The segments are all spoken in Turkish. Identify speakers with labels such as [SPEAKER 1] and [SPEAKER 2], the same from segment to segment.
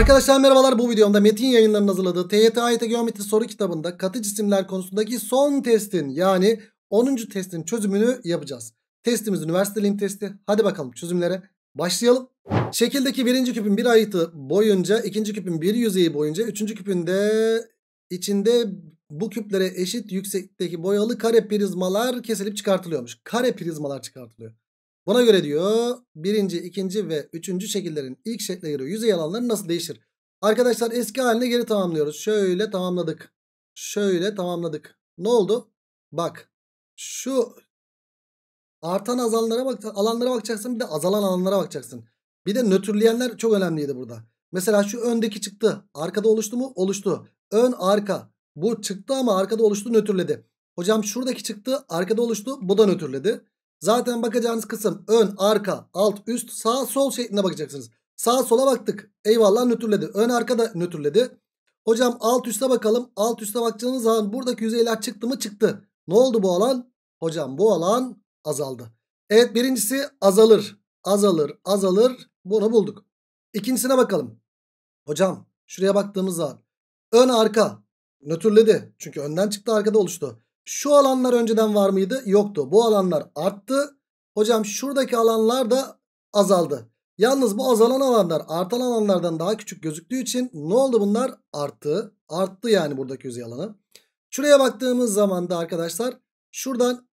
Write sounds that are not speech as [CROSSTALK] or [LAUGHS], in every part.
[SPEAKER 1] Arkadaşlar merhabalar bu videomda Metin yayınlarının hazırladığı TYT AYT Geometri soru kitabında katı cisimler konusundaki son testin yani 10. testin çözümünü yapacağız. Testimiz üniversite lim testi. Hadi bakalım çözümlere başlayalım. Şekildeki birinci küpün bir ayıtı boyunca, ikinci küpün bir yüzeyi boyunca, üçüncü küpün de içinde bu küplere eşit yüksekteki boyalı kare prizmalar kesilip çıkartılıyormuş. Kare prizmalar çıkartılıyor. Buna göre diyor birinci, ikinci ve üçüncü şekillerin ilk şekle göre yüzey alanları nasıl değişir? Arkadaşlar eski haline geri tamamlıyoruz. Şöyle tamamladık. Şöyle tamamladık. Ne oldu? Bak şu artan azalanlara bak alanlara bakacaksın bir de azalan alanlara bakacaksın. Bir de nötrleyenler çok önemliydi burada. Mesela şu öndeki çıktı. Arkada oluştu mu? Oluştu. Ön arka. Bu çıktı ama arkada oluştu nötrledi. Hocam şuradaki çıktı arkada oluştu bu da nötrledi. Zaten bakacağınız kısım ön, arka, alt, üst, sağ, sol şeklinde bakacaksınız. Sağ sola baktık. Eyvallah nötrledi. Ön arka da nötrledi. Hocam alt üste bakalım. Alt üste bakacağınız zaman buradaki yüzeyler çıktı mı? Çıktı. Ne oldu bu alan? Hocam bu alan azaldı. Evet birincisi azalır. Azalır, azalır. Bunu bulduk. İkincisine bakalım. Hocam şuraya baktığımız zaman ön arka nötrledi. Çünkü önden çıktı arkada oluştu. Şu alanlar önceden var mıydı? Yoktu. Bu alanlar arttı. Hocam şuradaki alanlar da azaldı. Yalnız bu azalan alanlar artan alanlardan daha küçük gözüktüğü için ne oldu bunlar? Arttı. Arttı yani buradaki yüzey alanı. Şuraya baktığımız zaman da arkadaşlar şuradan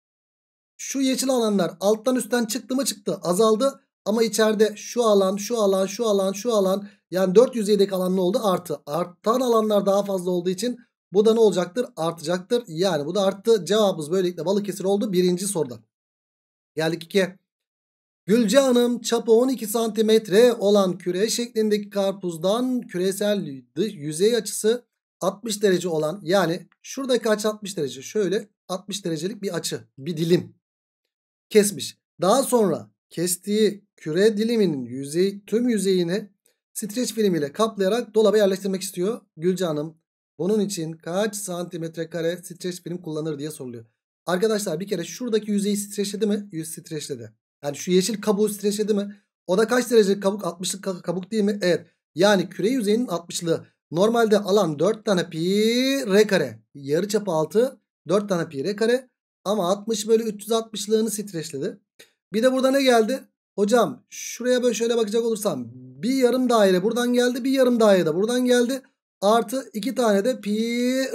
[SPEAKER 1] şu yeşil alanlar alttan üstten çıktı mı çıktı azaldı. Ama içeride şu alan şu alan şu alan şu alan yani 4 yüzeydeki alan ne oldu? Artı. Artan alanlar daha fazla olduğu için bu da ne olacaktır? Artacaktır. Yani bu da arttı. Cevabımız böylelikle Balıkesir oldu. Birinci soruda. Geldik ikiye. Gülce Hanım çapı 12 santimetre olan küre şeklindeki karpuzdan küresel yüzey açısı 60 derece olan yani şuradaki açı 60 derece şöyle 60 derecelik bir açı bir dilim kesmiş. Daha sonra kestiği küre diliminin yüzeyi tüm yüzeyini streç filmiyle kaplayarak dolaba yerleştirmek istiyor. Gülce Hanım bunun için kaç santimetre kare streç film kullanır diye soruluyor. Arkadaşlar bir kere şuradaki yüzeyi streçledi mi? Yüz streçledi. Yani şu yeşil kabuğu streçledi mi? O da kaç derece kabuk? 60'lık kabuk değil mi? Evet. Yani küre yüzeyinin 60'lığı. Normalde alan 4 tane pi r kare. Yarı çapı 6. 4 tane pi r kare. Ama 60 bölü 360'lığını streçledi. Bir de burada ne geldi? Hocam şuraya böyle şöyle bakacak olursam bir yarım daire buradan geldi bir yarım daire de buradan geldi. Artı 2 tane de pi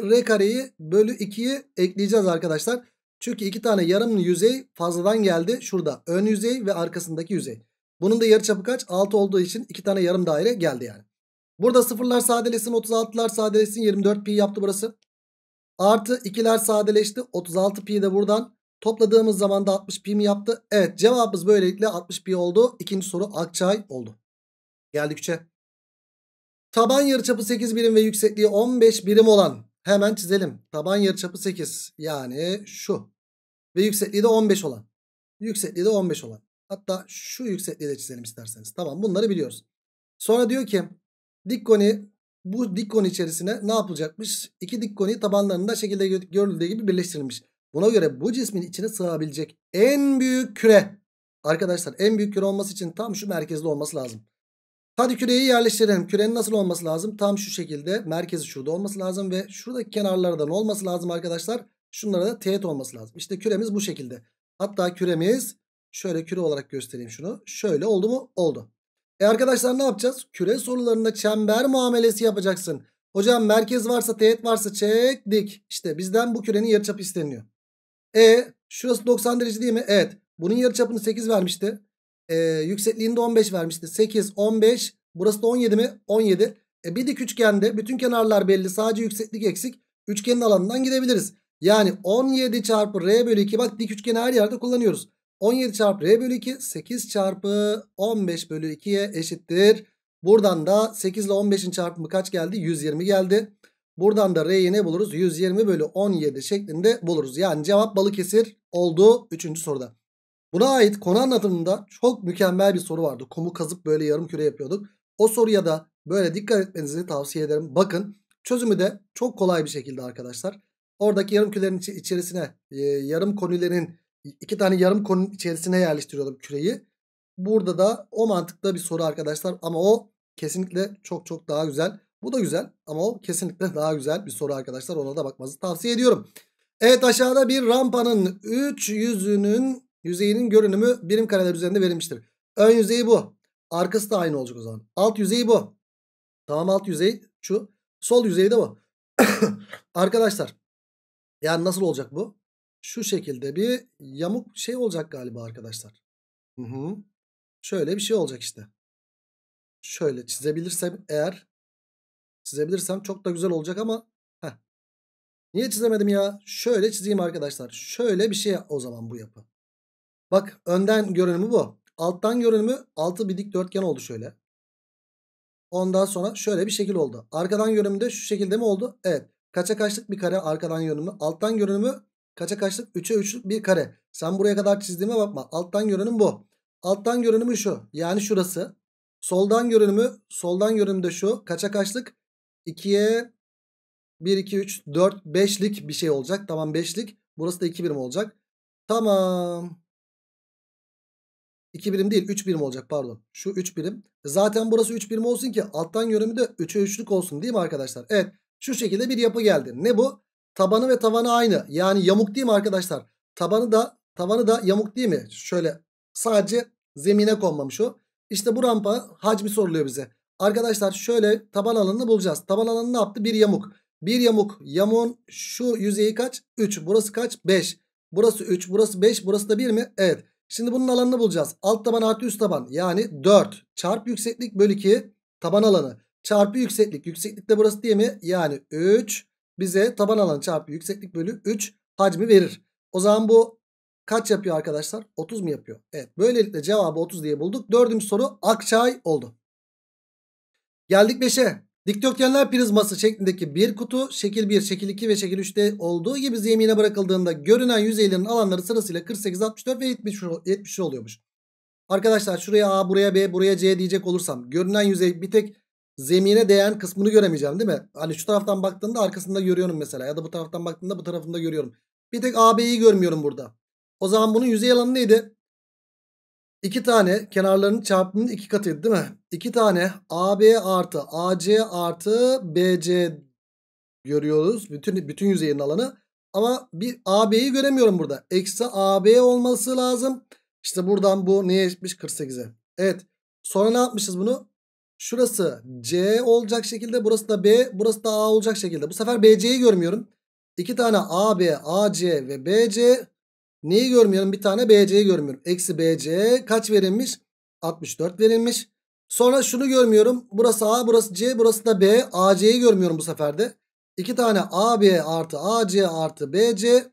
[SPEAKER 1] r kareyi bölü 2'yi ekleyeceğiz arkadaşlar. Çünkü 2 tane yarım yüzey fazladan geldi. Şurada ön yüzey ve arkasındaki yüzey. Bunun da yarıçapı kaç? 6 olduğu için 2 tane yarım daire geldi yani. Burada sıfırlar sadelesin 36'lar sadelesin 24 pi yaptı burası. Artı 2'ler sadeleşti 36 pi de buradan. Topladığımız zaman da 60 pi mi yaptı? Evet cevabımız böylelikle 60 pi oldu. İkinci soru Akçay oldu. Geldik 3'e. Taban yarıçapı 8 birim ve yüksekliği 15 birim olan hemen çizelim. Taban yarıçapı 8 yani şu ve yüksekliği de 15 olan. Yüksekliği de 15 olan. Hatta şu yüksekliği de çizelim isterseniz. Tamam bunları biliyoruz. Sonra diyor ki dik koni bu dik koni içerisine ne yapılacakmış? İki dik koni tabanlarında şekilde görüldüğü gibi birleştirilmiş. Buna göre bu cismin içine sığabilecek en büyük küre. Arkadaşlar en büyük küre olması için tam şu merkezde olması lazım. Hadi küreyi yerleştirelim. Kürenin nasıl olması lazım? Tam şu şekilde merkezi şurada olması lazım ve şuradaki kenarlardan olması lazım arkadaşlar. Şunlara da teğet olması lazım. İşte küremiz bu şekilde. Hatta küremiz şöyle küre olarak göstereyim şunu. Şöyle oldu mu? Oldu. E arkadaşlar ne yapacağız? Küre sorularında çember muamelesi yapacaksın. Hocam merkez varsa teğet varsa çek dik. İşte bizden bu kürenin yarıçapı isteniyor. E şurası 90 derece değil mi? Evet. Bunun yarıçapını 8 vermişti. E, yüksekliğinde 15 vermişti. 8, 15. Burası da 17 mi? 17. E, bir dik üçgende bütün kenarlar belli. Sadece yükseklik eksik. Üçgenin alanından gidebiliriz. Yani 17 çarpı r bölü 2. Bak dik üçgeni her yerde kullanıyoruz. 17 çarpı r bölü 2 8 çarpı 15 bölü 2'ye eşittir. Buradan da 8 ile 15'in çarpımı kaç geldi? 120 geldi. Buradan da R'yi ne buluruz? 120 bölü 17 şeklinde buluruz. Yani cevap Balıkesir oldu 3. soruda. Buna ait konu anlatımında çok mükemmel bir soru vardı. Kumu kazıp böyle yarım küre yapıyorduk. O soruya da böyle dikkat etmenizi tavsiye ederim. Bakın çözümü de çok kolay bir şekilde arkadaşlar. Oradaki yarım kürelerin içerisine e, yarım konilerin iki tane yarım konu içerisine yerleştiriyordum küreyi. Burada da o mantıkta bir soru arkadaşlar ama o kesinlikle çok çok daha güzel. Bu da güzel ama o kesinlikle daha güzel bir soru arkadaşlar. Ona da bakmanızı tavsiye ediyorum. Evet aşağıda bir rampanın 3 yüzünün Yüzeyinin görünümü birim kareler üzerinde verilmiştir. Ön yüzeyi bu. Arkası da aynı olacak o zaman. Alt yüzeyi bu. Tamam alt yüzey şu. Sol yüzeyi de bu. [COUGHS] Arkadaşlar. Yani nasıl olacak bu? Şu şekilde bir yamuk şey olacak galiba arkadaşlar. Hı hı. Şöyle bir şey olacak işte. Şöyle çizebilirsem eğer. Çizebilirsem çok da güzel olacak ama. Heh. Niye çizemedim ya? Şöyle çizeyim arkadaşlar. Şöyle bir şey o zaman bu yapı. Bak önden görünümü bu. Alttan görünümü altı bir dikdörtgen oldu şöyle. Ondan sonra şöyle bir şekil oldu. Arkadan görünümü de şu şekilde mi oldu? Evet. Kaça kaçlık bir kare arkadan görünümü. Alttan görünümü kaça kaçlık? 3'e 3'lük bir kare. Sen buraya kadar çizdiğime bakma. Alttan görünüm bu. Alttan görünümü şu. Yani şurası. Soldan görünümü soldan görünümü de şu. Kaça kaçlık? 2'ye 1, 2, 3, 4, 5'lik bir şey olacak. Tamam 5'lik. Burası da 2 birim olacak. Tamam. 2 birim değil 3 birim olacak pardon. Şu 3 birim. E, zaten burası 3 birim olsun ki alttan yönümü de 3'e 3'lük olsun değil mi arkadaşlar? Evet şu şekilde bir yapı geldi. Ne bu? Tabanı ve tavanı aynı. Yani yamuk değil mi arkadaşlar? Tabanı da tavanı da yamuk değil mi? Şöyle sadece zemine konmamış o. İşte bu rampa hacmi soruluyor bize. Arkadaşlar şöyle taban alanını bulacağız. Taban alanı ne yaptı? Bir yamuk. Bir yamuk. Yamuğun şu yüzeyi kaç? 3. Burası kaç? 5. Burası 3. Burası 5. Burası da 1 mi? Evet. Şimdi bunun alanını bulacağız. Alt taban artı üst taban yani 4 çarpı yükseklik bölü 2 taban alanı çarpı yükseklik. Yükseklik de burası değil mi? Yani 3 bize taban alanı çarpı yükseklik bölü 3 hacmi verir. O zaman bu kaç yapıyor arkadaşlar? 30 mu yapıyor? Evet böylelikle cevabı 30 diye bulduk. Dördüncü soru Akçay oldu. Geldik 5'e. Dikdörtgenler prizması şeklindeki bir kutu şekil 1, şekil 2 ve şekil 3'te olduğu gibi zemine bırakıldığında görünen yüzeylerin alanları sırasıyla 48, 64 ve 70, 70 oluyormuş. Arkadaşlar şuraya A, buraya B, buraya C diyecek olursam görünen yüzey bir tek zemine değen kısmını göremeyeceğim değil mi? Hani şu taraftan baktığımda arkasında görüyorum mesela ya da bu taraftan baktığımda bu tarafında görüyorum. Bir tek AB'yi görmüyorum burada. O zaman bunun yüzey alanı neydi? İki tane kenarlarının çarpımının iki katıydı değil mi? İki tane AB artı AC artı BC görüyoruz. Bütün bütün yüzeyin alanı. Ama bir AB'yi göremiyorum burada. Eksi AB olması lazım. İşte buradan bu neye eşitmiş? 48'e. Evet. Sonra ne yapmışız bunu? Şurası C olacak şekilde. Burası da B. Burası da A olacak şekilde. Bu sefer BC'yi görmüyorum. İki tane AB, AC ve BC Neyi görmüyorum? Bir tane BC'yi görmüyorum. Eksi BC kaç verilmiş? 64 verilmiş. Sonra şunu görmüyorum. Burası A, burası C, burası da B. AC'yi görmüyorum bu sefer de. 2 tane AB artı AC artı BC.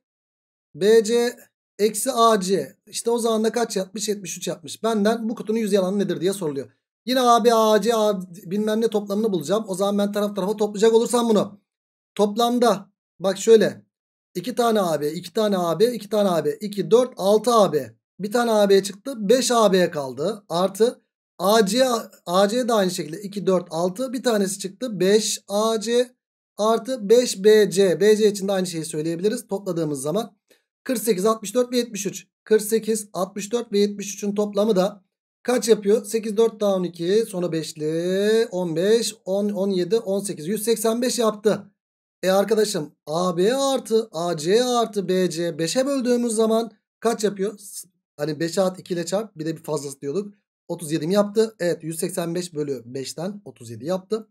[SPEAKER 1] BC eksi AC. İşte o zaman da kaç yapmış? 73 yapmış. Benden bu kutunun yüz yalanı nedir diye soruluyor. Yine AB, AC, A, bilmem ne toplamını bulacağım. O zaman ben taraf tarafa toplayacak olursam bunu. Toplamda bak şöyle 2 tane AB, 2 tane AB, 2 tane AB, 2, 4, 6 AB. Bir tane AB çıktı. 5 AB kaldı. Artı AC, AC de aynı şekilde 2, 4, 6. Bir tanesi çıktı. 5 AC artı 5 BC. BC için de aynı şeyi söyleyebiliriz. Topladığımız zaman 48, 64 ve 73. 48, 64 ve 73'ün toplamı da kaç yapıyor? 8, 4 daha 12. Sonra 5'li 15, 10, 17, 18. 185 yaptı. E arkadaşım AB artı AC artı BC 5'e böldüğümüz zaman kaç yapıyor? Hani 5 at 2 ile çarp bir de bir fazlası diyorduk. 37 mi yaptı? Evet 185 bölü 5'ten 37 yaptı.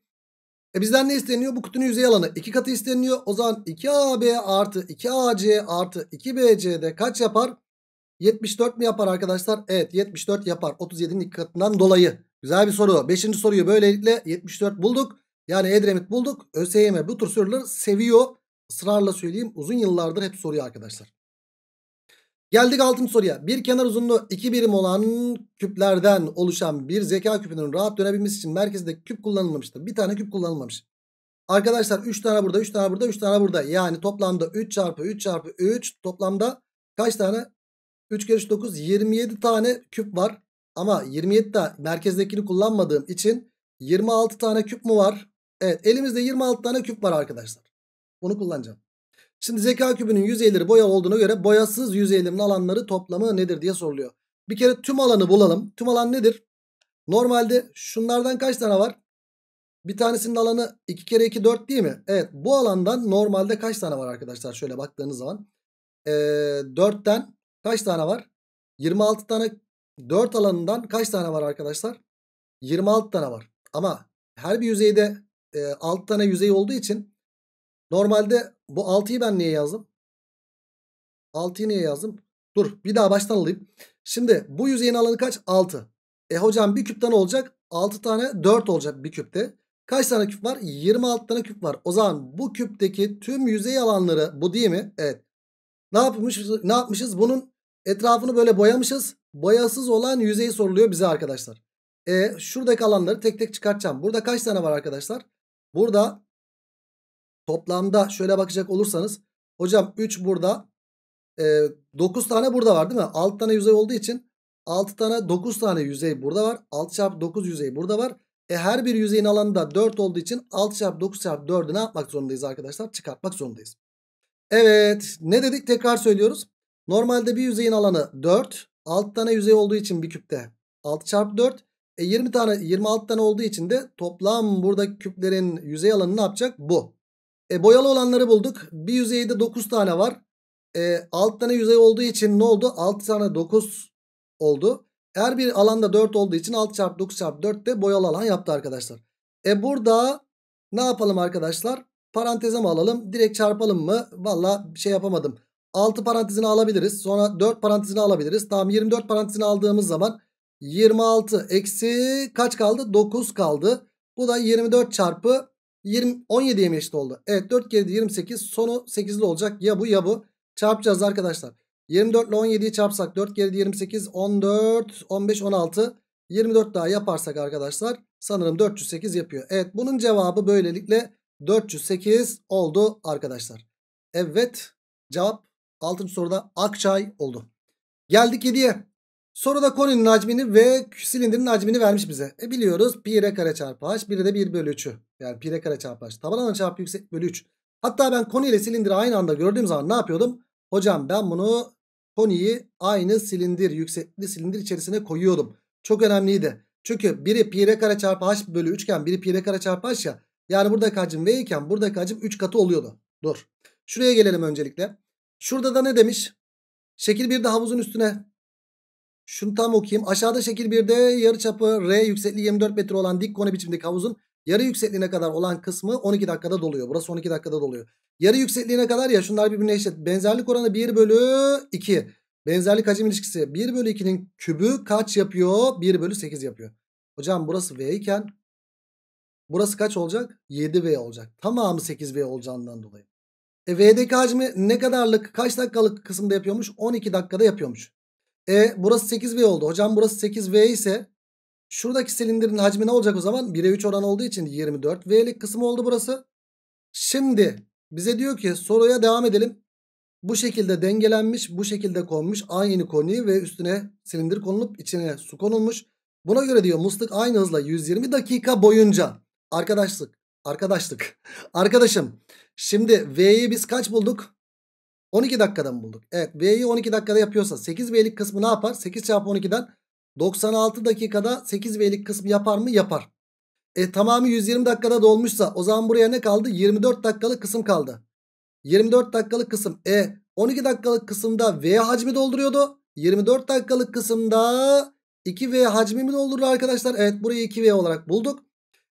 [SPEAKER 1] E bizden ne isteniyor? Bu kutunun yüzey alanı 2 katı isteniyor. O zaman 2AB artı 2AC artı 2BC'de kaç yapar? 74 mi yapar arkadaşlar? Evet 74 yapar. 37'nin katından dolayı. Güzel bir soru. 5. soruyu böylelikle 74 bulduk. Yani Edremit bulduk. ÖSYM bu tür soruları seviyor. Israrla söyleyeyim uzun yıllardır hep soruyor arkadaşlar. Geldik altın soruya. Bir kenar uzunluğu 2 birim olan küplerden oluşan bir zeka küpünün rahat dönebilmesi için merkezde küp kullanılmamıştır. Bir tane küp kullanılmamış. Arkadaşlar 3 tane burada, 3 tane burada, 3 tane burada. Yani toplamda 3 çarpı 3 çarpı 3 toplamda kaç tane? 3 kere 3 9 27 tane küp var. Ama 27 de merkezdekini kullanmadığım için 26 tane küp mü var? Evet elimizde 26 tane küp var arkadaşlar. Bunu kullanacağım. Şimdi zeka kübünün yüzeyleri boya olduğuna göre boyasız yüzeylerin alanları toplamı nedir diye soruluyor. Bir kere tüm alanı bulalım. Tüm alan nedir? Normalde şunlardan kaç tane var? Bir tanesinin alanı 2 kere 2 4 değil mi? Evet bu alandan normalde kaç tane var arkadaşlar şöyle baktığınız zaman. Ee, 4'ten kaç tane var? 26 tane 4 alanından kaç tane var arkadaşlar? 26 tane var. Ama her bir yüzeyde e, 6 tane yüzey olduğu için normalde bu 6'yı ben niye yazdım? 6'yı niye yazdım? Dur bir daha baştan alayım. Şimdi bu yüzeyin alanı kaç? 6. E hocam bir küpten olacak. 6 tane 4 olacak bir küpte. Kaç tane küp var? 26 tane küp var. O zaman bu küpteki tüm yüzey alanları bu değil mi? Evet. Ne yapmışız? Ne yapmışız? Bunun etrafını böyle boyamışız. Boyasız olan yüzey soruluyor bize arkadaşlar. E şuradaki alanları tek tek çıkartacağım. Burada kaç tane var arkadaşlar? Burada toplamda şöyle bakacak olursanız hocam 3 burada e, 9 tane burada var değil mi? 6 tane yüzey olduğu için 6 tane 9 tane yüzey burada var. 6 çarpı 9 yüzey burada var. E her bir yüzeyin alanı da 4 olduğu için 6 çarpı 9 çarpı 4'ü ne yapmak zorundayız arkadaşlar? Çıkartmak zorundayız. Evet ne dedik tekrar söylüyoruz. Normalde bir yüzeyin alanı 4. 6 tane yüzey olduğu için bir küpte 6 çarpı 4. E 20 tane 26 tane olduğu için de toplam buradaki küplerin yüzey alanı ne yapacak? Bu. E boyalı olanları bulduk. Bir yüzeyde 9 tane var. E 6 tane yüzey olduğu için ne oldu? 6 tane 9 oldu. Her bir alanda 4 olduğu için 6 çarpı 9 çarpı 4 de boyalı alan yaptı arkadaşlar. E burada ne yapalım arkadaşlar? Paranteze mi alalım? Direkt çarpalım mı? Valla şey yapamadım. 6 parantezini alabiliriz. Sonra 4 parantezini alabiliriz. Tamam 24 parantezini aldığımız zaman 26 eksi kaç kaldı? 9 kaldı. Bu da 24 çarpı 20, 17'ye mi eşit oldu? Evet 4 kere 28 sonu 8'li olacak. Ya bu ya bu. Çarpacağız arkadaşlar. 24 ile 17'yi çarpsak 4 kere 28 14 15 16 24 daha yaparsak arkadaşlar sanırım 408 yapıyor. Evet bunun cevabı böylelikle 408 oldu arkadaşlar. Evet cevap 6. soruda Akçay oldu. Geldik 7'ye. Sonra da koninin hacmini ve silindirin hacmini vermiş bize. E biliyoruz pi r kare çarpı h biri de 1 bölü 3'ü. Yani pi r kare çarpı h taban alanı çarpı yüksek bölü 3. Hatta ben koni ile silindiri aynı anda gördüğüm zaman ne yapıyordum? Hocam ben bunu koniyi aynı silindir yüksekli silindir içerisine koyuyordum. Çok önemliydi. Çünkü biri pi r kare çarpı h bölü 3 iken biri pi r kare çarpı h ya. Yani buradaki hacim v iken buradaki hacim 3 katı oluyordu. Dur. Şuraya gelelim öncelikle. Şurada da ne demiş? Şekil 1'de havuzun üstüne şunu tam okuyayım. Aşağıda şekil 1'de yarı çapı R yüksekliği 24 metre olan dik koni biçimde havuzun yarı yüksekliğine kadar olan kısmı 12 dakikada doluyor. Burası 12 dakikada doluyor. Yarı yüksekliğine kadar ya şunlar birbirine eşit. Benzerlik oranı 1 bölü 2. Benzerlik hacim ilişkisi 1 bölü 2'nin kübü kaç yapıyor? 1 bölü 8 yapıyor. Hocam burası V iken burası kaç olacak? 7V olacak. Tamamı 8V olacağından dolayı. E V'deki hacmi ne kadarlık kaç dakikalık kısımda yapıyormuş? 12 dakikada yapıyormuş. E burası 8V oldu. Hocam burası 8V ise şuradaki silindirin hacmi ne olacak o zaman? 1'e 3 oran olduğu için 24V'lik kısım oldu burası. Şimdi bize diyor ki soruya devam edelim. Bu şekilde dengelenmiş, bu şekilde konmuş aynı konuyu ve üstüne silindir konulup içine su konulmuş. Buna göre diyor musluk aynı hızla 120 dakika boyunca arkadaşlık, arkadaşlık, [LAUGHS] arkadaşım. Şimdi V'yi biz kaç bulduk? 12 dakikada mı bulduk? Evet B'yi 12 dakikada yapıyorsa 8B'lik kısmı ne yapar? 8 çarpı 12'den 96 dakikada 8B'lik kısmı yapar mı? Yapar. E tamamı 120 dakikada dolmuşsa o zaman buraya ne kaldı? 24 dakikalık kısım kaldı. 24 dakikalık kısım. E 12 dakikalık kısımda V hacmi dolduruyordu. 24 dakikalık kısımda 2V hacmi mi doldurur arkadaşlar? Evet burayı 2V olarak bulduk.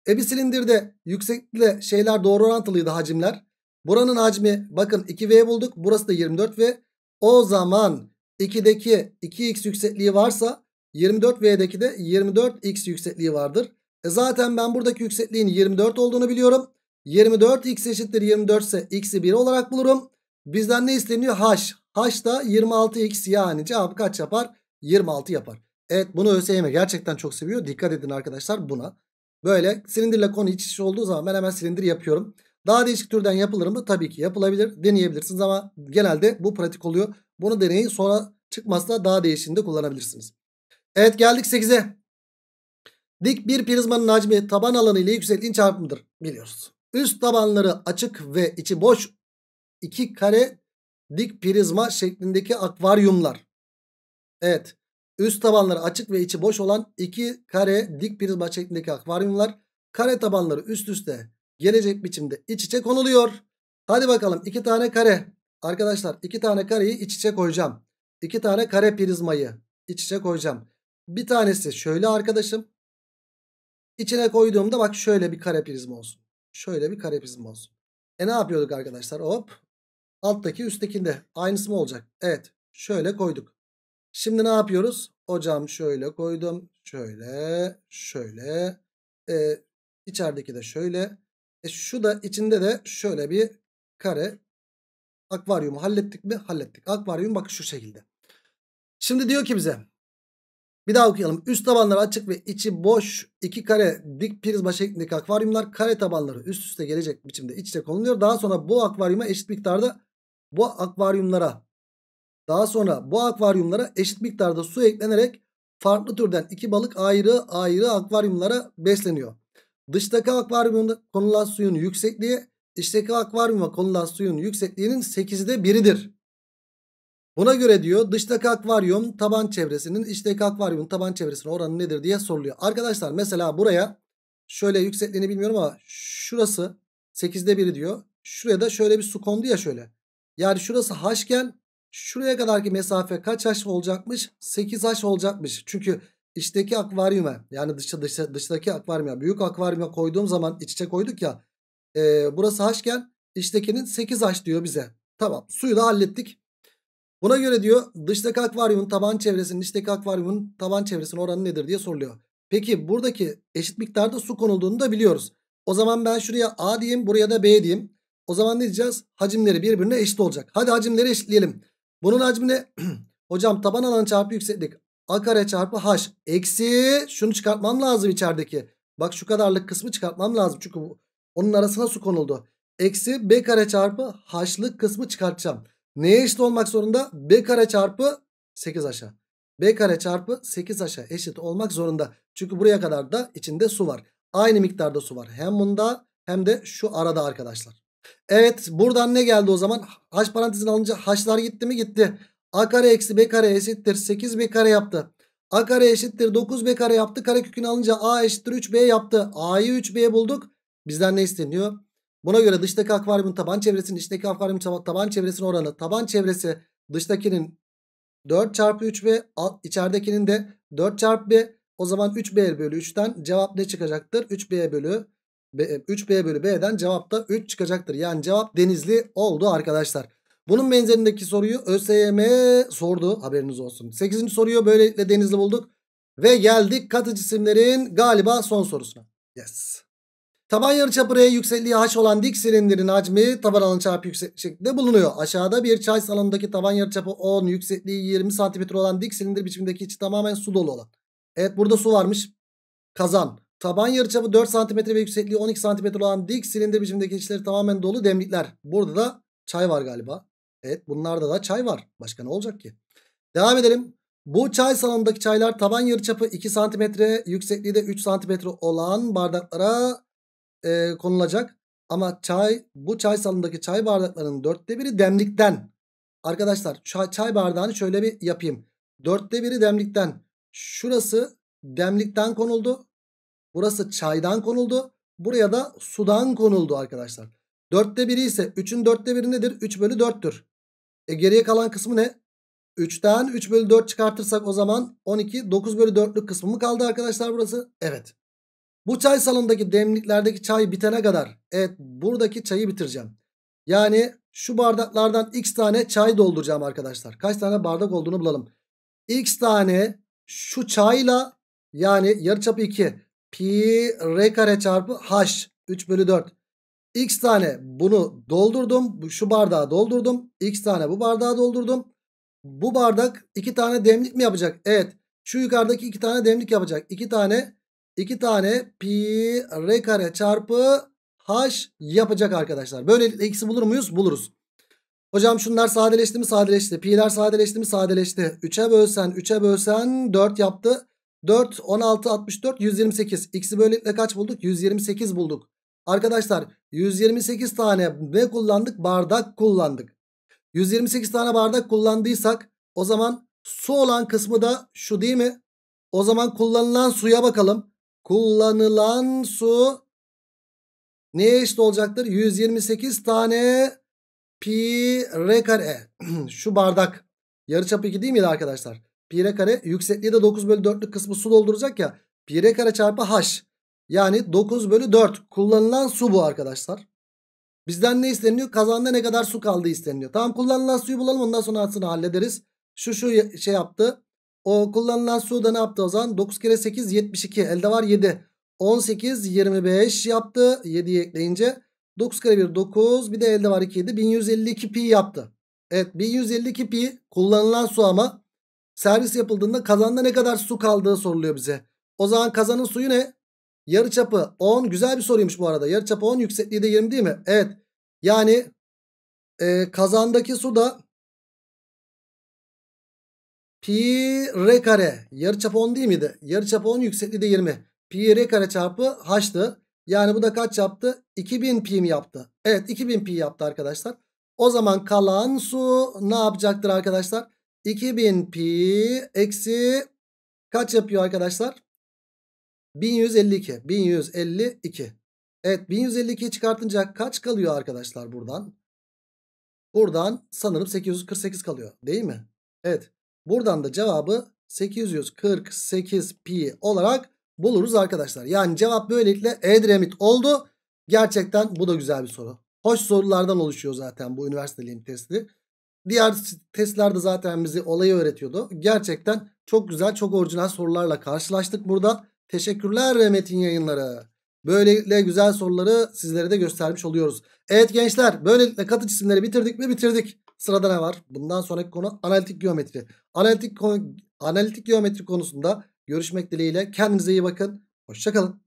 [SPEAKER 1] E bir silindirde yükseklikle şeyler doğru orantılıydı hacimler. Buranın hacmi bakın 2V bulduk. Burası da 24V. O zaman 2'deki 2x yüksekliği varsa 24V'deki de 24x yüksekliği vardır. E zaten ben buradaki yüksekliğin 24 olduğunu biliyorum. 24x eşittir 24 ise x'i 1 olarak bulurum. Bizden ne isteniyor? h. h da 26x yani cevap kaç yapar? 26 yapar. Evet bunu ÖSYM gerçekten çok seviyor. Dikkat edin arkadaşlar buna. Böyle silindirle konu iç içe olduğu zaman ben hemen silindir yapıyorum. Daha değişik türden yapılır mı? Tabii ki yapılabilir. Deneyebilirsiniz ama genelde bu pratik oluyor. Bunu deneyin sonra çıkmazsa daha değişinde kullanabilirsiniz. Evet geldik 8'e. Dik bir prizmanın hacmi taban alanı ile yüksekliğin çarpımıdır. Biliyoruz. Üst tabanları açık ve içi boş iki kare dik prizma şeklindeki akvaryumlar. Evet. Üst tabanları açık ve içi boş olan iki kare dik prizma şeklindeki akvaryumlar. Kare tabanları üst üste gelecek biçimde iç içe konuluyor. Hadi bakalım iki tane kare. Arkadaşlar iki tane kareyi iç içe koyacağım. İki tane kare prizmayı iç içe koyacağım. Bir tanesi şöyle arkadaşım. İçine koyduğumda bak şöyle bir kare prizma olsun. Şöyle bir kare prizma olsun. E ne yapıyorduk arkadaşlar? Hop. Alttaki üsttekinde aynısı mı olacak? Evet. Şöyle koyduk. Şimdi ne yapıyoruz? Hocam şöyle koydum. Şöyle. Şöyle. E, içerideki de şöyle. E şu da içinde de şöyle bir kare. Akvaryumu hallettik mi? Hallettik. Akvaryum bak şu şekilde. Şimdi diyor ki bize. Bir daha okuyalım. Üst tabanları açık ve içi boş iki kare dik prizma şeklindeki akvaryumlar kare tabanları üst üste gelecek biçimde iç içe konuluyor. Daha sonra bu akvaryuma eşit miktarda bu akvaryumlara daha sonra bu akvaryumlara eşit miktarda su eklenerek farklı türden iki balık ayrı ayrı akvaryumlara besleniyor. Dıştaki akvaryumda konulan suyun yüksekliği içteki akvaryuma konulan suyun yüksekliğinin 8'de 1'idir. Buna göre diyor dıştaki akvaryum taban çevresinin içteki akvaryumun taban çevresine oranı nedir diye soruluyor. Arkadaşlar mesela buraya şöyle yüksekliğini bilmiyorum ama şurası 8'de 1'i diyor. Şuraya da şöyle bir su kondu ya şöyle. Yani şurası haşken şuraya kadarki mesafe kaç haş olacakmış? 8 haş olacakmış. Çünkü içteki akvaryuma yani dışa, dışa, dıştaki akvaryuma büyük akvaryuma koyduğum zaman iç içe koyduk ya. E, burası haşken içtekinin 8H diyor bize. Tamam suyu da hallettik. Buna göre diyor dıştaki akvaryumun taban çevresinin içteki akvaryumun taban çevresinin oranı nedir diye soruluyor. Peki buradaki eşit miktarda su konulduğunu da biliyoruz. O zaman ben şuraya A diyeyim buraya da B diyeyim. O zaman ne diyeceğiz? Hacimleri birbirine eşit olacak. Hadi hacimleri eşitleyelim. Bunun hacmi ne? [CLEARS THROAT] Hocam taban alanı çarpı yükseklik. A kare çarpı H eksi şunu çıkartmam lazım içerideki. Bak şu kadarlık kısmı çıkartmam lazım. Çünkü onun arasına su konuldu. Eksi B kare çarpı H'lık kısmı çıkartacağım. Neye eşit olmak zorunda? B kare çarpı 8 aşağı. B kare çarpı 8 aşağı eşit olmak zorunda. Çünkü buraya kadar da içinde su var. Aynı miktarda su var. Hem bunda hem de şu arada arkadaşlar. Evet buradan ne geldi o zaman? H parantezin alınca H'lar gitti mi? Gitti. A kare eksi B kare eşittir 8B kare yaptı. A kare eşittir 9B kare yaptı. Kare kökünü alınca A eşittir 3B yaptı. A'yı 3B bulduk. Bizden ne isteniyor? Buna göre dıştaki akvaryumun taban çevresinin içteki akvaryumun taban çevresinin oranı. Taban çevresi dıştakinin 4 çarpı 3B içeridekinin de 4 çarpı B. O zaman 3B bölü 3'ten cevap ne çıkacaktır? 3B bölü B, 3B bölü B'den cevap da 3 çıkacaktır. Yani cevap denizli oldu arkadaşlar. Bunun benzerindeki soruyu ÖSYM sordu haberiniz olsun. 8. soruyu böylelikle Denizli bulduk. Ve geldik katı cisimlerin galiba son sorusuna. Yes. Taban yarıçapı R yüksekliği h olan dik silindirin hacmi taban alanı çarpı yükseklikte bulunuyor. Aşağıda bir çay salonundaki taban yarıçapı 10, yüksekliği 20 cm olan dik silindir biçimindeki içi tamamen su dolu olan. Evet burada su varmış. Kazan. Taban yarıçapı 4 cm ve yüksekliği 12 cm olan dik silindir biçimindeki içleri tamamen dolu demlikler. Burada da çay var galiba. Evet bunlarda da çay var. Başka ne olacak ki? Devam edelim. Bu çay salonundaki çaylar taban yarıçapı 2 cm yüksekliği de 3 cm olan bardaklara e, konulacak. Ama çay bu çay salonundaki çay bardaklarının dörtte biri demlikten. Arkadaşlar çay, çay bardağını şöyle bir yapayım. Dörtte biri demlikten. Şurası demlikten konuldu. Burası çaydan konuldu. Buraya da sudan konuldu arkadaşlar. Dörtte biri ise 3'ün dörtte biri nedir? 3 bölü 4'tür. E geriye kalan kısmı ne? 3'ten 3 bölü 4 çıkartırsak o zaman 12 9 bölü 4'lük kısmı mı kaldı arkadaşlar burası? Evet. Bu çay salonundaki demliklerdeki çay bitene kadar evet buradaki çayı bitireceğim. Yani şu bardaklardan x tane çay dolduracağım arkadaşlar. Kaç tane bardak olduğunu bulalım. x tane şu çayla yani yarı yarıçapı 2 pi r kare çarpı h 3 bölü 4 X tane bunu doldurdum. Şu bardağı doldurdum. X tane bu bardağı doldurdum. Bu bardak iki tane demlik mi yapacak? Evet. Şu yukarıdaki iki tane demlik yapacak. İki tane iki tane pi r kare çarpı h yapacak arkadaşlar. Böylelikle x'i bulur muyuz? Buluruz. Hocam şunlar sadeleşti mi? Sadeleşti. Pi'ler sadeleşti mi? Sadeleşti. 3'e bölsen 3'e bölsen 4 yaptı. 4, 16, 64, 128. X'i böylelikle kaç bulduk? 128 bulduk. Arkadaşlar 128 tane ne kullandık? Bardak kullandık. 128 tane bardak kullandıysak o zaman su olan kısmı da şu değil mi? O zaman kullanılan suya bakalım. Kullanılan su neye eşit olacaktır? 128 tane pi r kare. [CLEARS THROAT] şu bardak. Yarıçap 2 değil miydi arkadaşlar? Pi r kare yüksekliği de 9 bölü 4'lük kısmı su dolduracak ya. Pi r kare çarpı h. Yani 9 bölü 4 kullanılan su bu arkadaşlar. Bizden ne isteniyor? Kazanda ne kadar su kaldı isteniyor. Tamam kullanılan suyu bulalım ondan sonra atsını hallederiz. Şu şu şey yaptı. O kullanılan su da ne yaptı o zaman? 9 kere 8 72 elde var 7. 18 25 yaptı 7'yi ekleyince. 9 kere 1 9 bir de elde var 2 7 1152 pi yaptı. Evet 1152 pi kullanılan su ama servis yapıldığında kazanda ne kadar su kaldığı soruluyor bize. O zaman kazanın suyu ne? Yarı çapı 10 güzel bir soruymuş bu arada. Yarı çapı 10 yüksekliği de 20 değil mi? Evet. Yani e, kazandaki su da pi r kare. Yarı çapı 10 değil miydi? Yarı çapı 10 yüksekliği de 20. Pi r kare çarpı h'tı. Yani bu da kaç yaptı? 2000 pi mi yaptı? Evet 2000 pi yaptı arkadaşlar. O zaman kalan su ne yapacaktır arkadaşlar? 2000 pi eksi kaç yapıyor arkadaşlar? 1152. 1152. Evet 1152'yi çıkartınca kaç kalıyor arkadaşlar buradan? Buradan sanırım 848 kalıyor değil mi? Evet. Buradan da cevabı 848 pi olarak buluruz arkadaşlar. Yani cevap böylelikle Edremit oldu. Gerçekten bu da güzel bir soru. Hoş sorulardan oluşuyor zaten bu üniversiteliğin testi. Diğer testlerde zaten bizi olayı öğretiyordu. Gerçekten çok güzel, çok orijinal sorularla karşılaştık burada. Teşekkürler Metin yayınları Böylelikle güzel soruları sizlere de göstermiş oluyoruz. Evet gençler böylelikle katı cisimleri bitirdik mi bitirdik. Sırada ne var? Bundan sonraki konu analitik geometri. Analitik, analitik geometri konusunda görüşmek dileğiyle. Kendinize iyi bakın. Hoşçakalın.